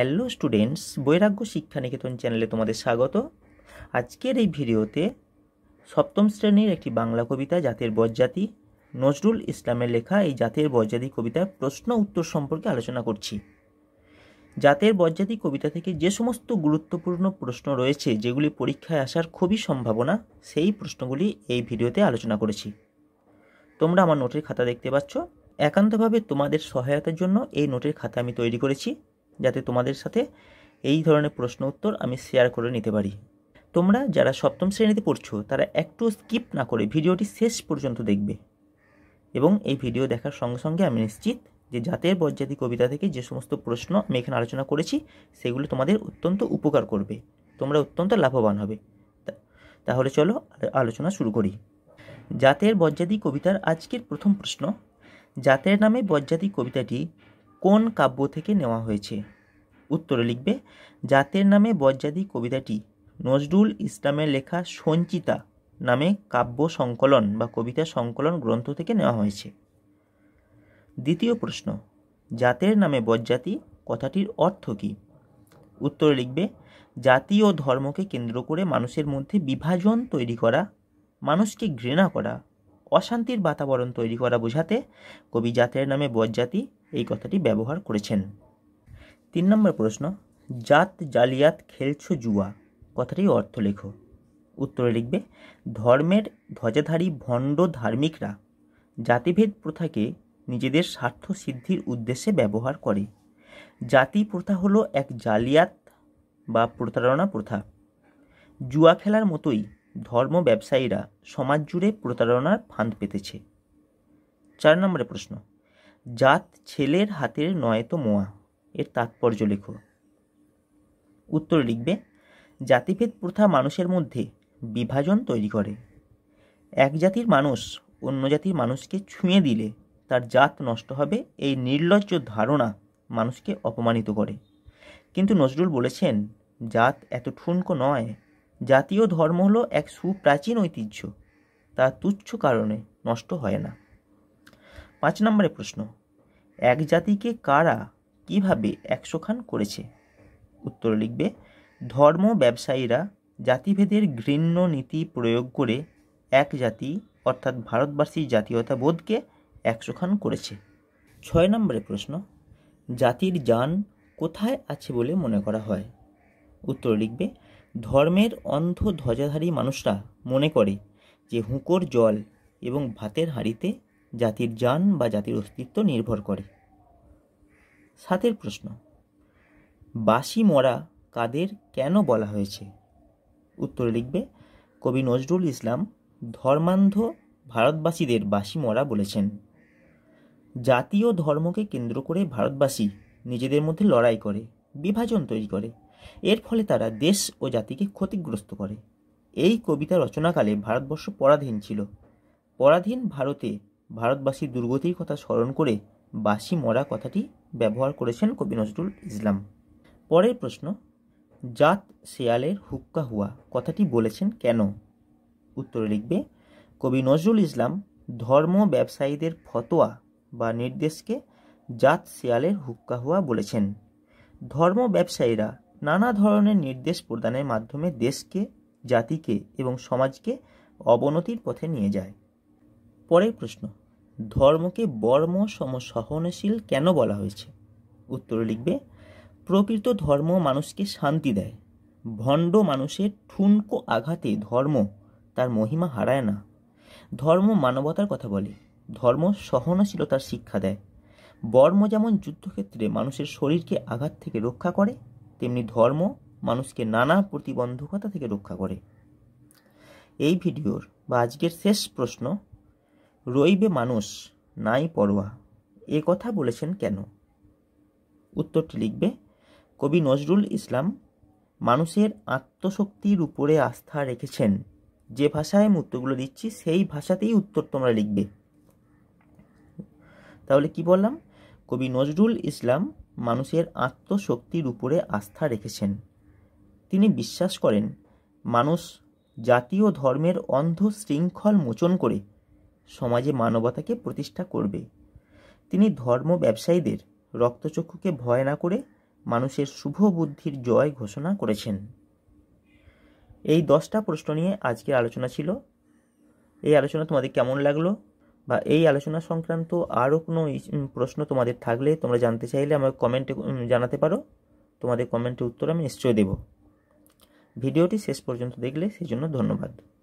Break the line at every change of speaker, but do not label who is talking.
hello students বৈরাগ্য শিক্ষা নিকেতন চ্যানেলে তোমাদের স্বাগত আজকের এই ভিডিওতে সপ্তম শ্রেণীর একটি বাংলা কবিতা জাতের বজ্জাতি নজরুল ইসলামের লেখা এই জাতের বজ্জাতি কবিতার প্রশ্ন উত্তর সম্পর্কে আলোচনা করছি জাতের বজ্জাতি কবিতা থেকে যে সমস্ত গুরুত্বপূর্ণ প্রশ্ন রয়েছে যেগুলি পরীক্ষায় আসার খুবই সম্ভাবনা সেই প্রশ্নগুলি এই ভিডিওতে আলোচনা করেছি তোমরা আমার নোটের খাতা দেখতে পাচ্ছ একান্তভাবে তোমাদের সহায়তার জন্য এই নোটের খাতা আমি তৈরি করেছি যাতে তোমাদের সাথে এই ধরনের প্রশ্ন উত্তর আমি শেয়ার করে নিতে পারি তোমরা যারা সপ্তম শ্রেণীতে পড়ছো তারা একটু স্কিপ না করে ভিডিওটি শেষ পর্যন্ত দেখবে এবং এই ভিডিও দেখার সঙ্গে সঙ্গে আমি নিশ্চিত যে জাতের বজ্জাতি কবিতা থেকে যে সমস্ত প্রশ্ন আমি এখানে আলোচনা করেছি সেগুলো তোমাদের অত্যন্ত উপকার করবে তোমরা অত্যন্ত লাভবান হবে তাহলে চলো আলোচনা শুরু করি জাতের বজ্জাতি কবিতার আজকের প্রথম প্রশ্ন জাতের নামে বজ্জাতি কবিতাটি কোন কাব্য থেকে নেওয়া হয়েছে উত্তরে লিখবে জাতের নামে বজ্জাদি কবিতাটি নজরুল ইসলামের লেখা সঞ্চিতা নামে কাব্য সংকলন বা কবিতা সংকলন গ্রন্থ থেকে নেওয়া হয়েছে দ্বিতীয় প্রশ্ন জাতের নামে বজ্জাতি কথাটির অর্থ কী উত্তরে লিখবে জাতি ও ধর্মকে কেন্দ্র করে মানুষের মধ্যে বিভাজন তৈরি করা মানুষকে ঘৃণা করা অশান্তির বাতাবরণ তৈরি করা বোঝাতে কবি জাতের নামে বজ্জাতি এই কথাটি ব্যবহার করেছেন তিন নম্বর প্রশ্ন জাত জালিয়াত খেলছো জুয়া কথাটি অর্থ লেখো উত্তরে লিখবে ধর্মের ধ্বজাধারী ভণ্ড ধার্মিকরা জাতিভেদ প্রথাকে নিজেদের স্বার্থ সিদ্ধির উদ্দেশ্যে ব্যবহার করে জাতি প্রথা হলো এক জালিয়াত বা প্রতারণা প্রথা জুয়া খেলার মতোই ধর্ম ব্যবসায়ীরা সমাজ জুড়ে প্রতারণার ফাঁদ পেতেছে চার নম্বরে প্রশ্ন জাত ছেলের হাতের নয়তো মোয়া এর তাৎপর্য লেখো উত্তর লিখবে জাতিভেদ প্রথা মানুষের মধ্যে বিভাজন তৈরি করে এক জাতির মানুষ অন্য জাতির মানুষকে ছুঁয়ে দিলে তার জাত নষ্ট হবে এই নির্লজ্জ ধারণা মানুষকে অপমানিত করে কিন্তু নজরুল বলেছেন জাত এত ঠুনকো নয় জাতীয় ধর্ম হলো এক সুপ্রাচীন ঐতিহ্য তা তুচ্ছ কারণে নষ্ট হয় না পাঁচ নম্বরের প্রশ্ন এক জাতিকে কারা কিভাবে একশো খান করেছে উত্তর লিখবে ধর্ম ব্যবসায়ীরা জাতিভেদের ঘৃণ্য নীতি প্রয়োগ করে এক জাতি অর্থাৎ ভারতবাসীর জাতীয়তাবোধকে একশো খান করেছে ছয় নম্বরের প্রশ্ন জাতির যান কোথায় আছে বলে মনে করা হয় উত্তর লিখবে ধর্মের অন্ধ ধ্বজাধারী মানুষরা মনে করে যে হুঁকোর জল এবং ভাতের হাঁড়িতে জাতির যান বা জাতির অস্তিত্ব নির্ভর করে সাতের প্রশ্ন বাসি মরা কাদের কেন বলা হয়েছে উত্তরে লিখবে কবি নজরুল ইসলাম ধর্মান্ধ ভারতবাসীদের বাসি মরা বলেছেন জাতীয় ধর্মকে কেন্দ্র করে ভারতবাসী নিজেদের মধ্যে লড়াই করে বিভাজন তৈরি করে এর ফলে তারা দেশ ও জাতিকে ক্ষতিগ্রস্ত করে এই কবিতা রচনাকালে ভারতবর্ষ পরাধীন ছিল পরাধীন ভারতে ভারতবাসীর দুর্গতির কথা স্মরণ করে বাসি মরা কথাটি ব্যবহার করেছেন কবি নজরুল ইসলাম পরের প্রশ্ন জাত শেয়ালের হুক্কা হুয়া কথাটি বলেছেন কেন উত্তরে লিখবে কবি নজরুল ইসলাম ধর্ম ব্যবসায়ীদের ফতোয়া বা নির্দেশকে জাত শেয়ালের হুক্কা হুয়া বলেছেন ধর্ম ব্যবসায়ীরা নানা ধরনের নির্দেশ প্রদানের মাধ্যমে দেশকে জাতিকে এবং সমাজকে অবনতির পথে নিয়ে যায় পরের প্রশ্ন ধর্মকে বর্ম সমসহনশীল কেন বলা হয়েছে উত্তর লিখবে প্রকৃত ধর্ম মানুষকে শান্তি দেয় ভণ্ড মানুষের ঠুনকো আঘাতে ধর্ম তার মহিমা হারায় না ধর্ম মানবতার কথা বলে ধর্ম সহনশীলতার শিক্ষা দেয় বর্ম যেমন যুদ্ধক্ষেত্রে মানুষের শরীরকে আঘাত থেকে রক্ষা করে তেমনি ধর্ম মানুষকে নানা প্রতিবন্ধকতা থেকে রক্ষা করে এই ভিডিওর বা আজকের শেষ প্রশ্ন রইবে মানুষ নাই পরোয়া এ কথা বলেছেন কেন উত্তরটি লিখবে কবি নজরুল ইসলাম মানুষের আত্মশক্তির উপরে আস্থা রেখেছেন যে ভাষায় আমি উত্তরগুলো দিচ্ছি সেই ভাষাতেই উত্তর তোমরা লিখবে তাহলে কি বললাম কবি নজরুল ইসলাম মানুষের আত্মশক্তির উপরে আস্থা রেখেছেন তিনি বিশ্বাস করেন মানুষ জাতীয় ধর্মের অন্ধ শৃঙ্খল মোচন করে সমাজে মানবতাকে প্রতিষ্ঠা করবে তিনি ধর্ম ব্যবসায়ীদের রক্তচক্ষুকে ভয় না করে মানুষের শুভ বুদ্ধির জয় ঘোষণা করেছেন এই দশটা প্রশ্ন নিয়ে আজকের আলোচনা ছিল এই আলোচনা তোমাদের কেমন লাগলো বা এই আলোচনা সংক্রান্ত আরও কোনো প্রশ্ন তোমাদের থাকলে তোমরা জানতে চাইলে আমাকে কমেন্টে জানাতে পারো তোমাদের কমেন্টে উত্তর আমি নিশ্চয়ই দেব ভিডিওটি শেষ পর্যন্ত দেখলে সেই জন্য ধন্যবাদ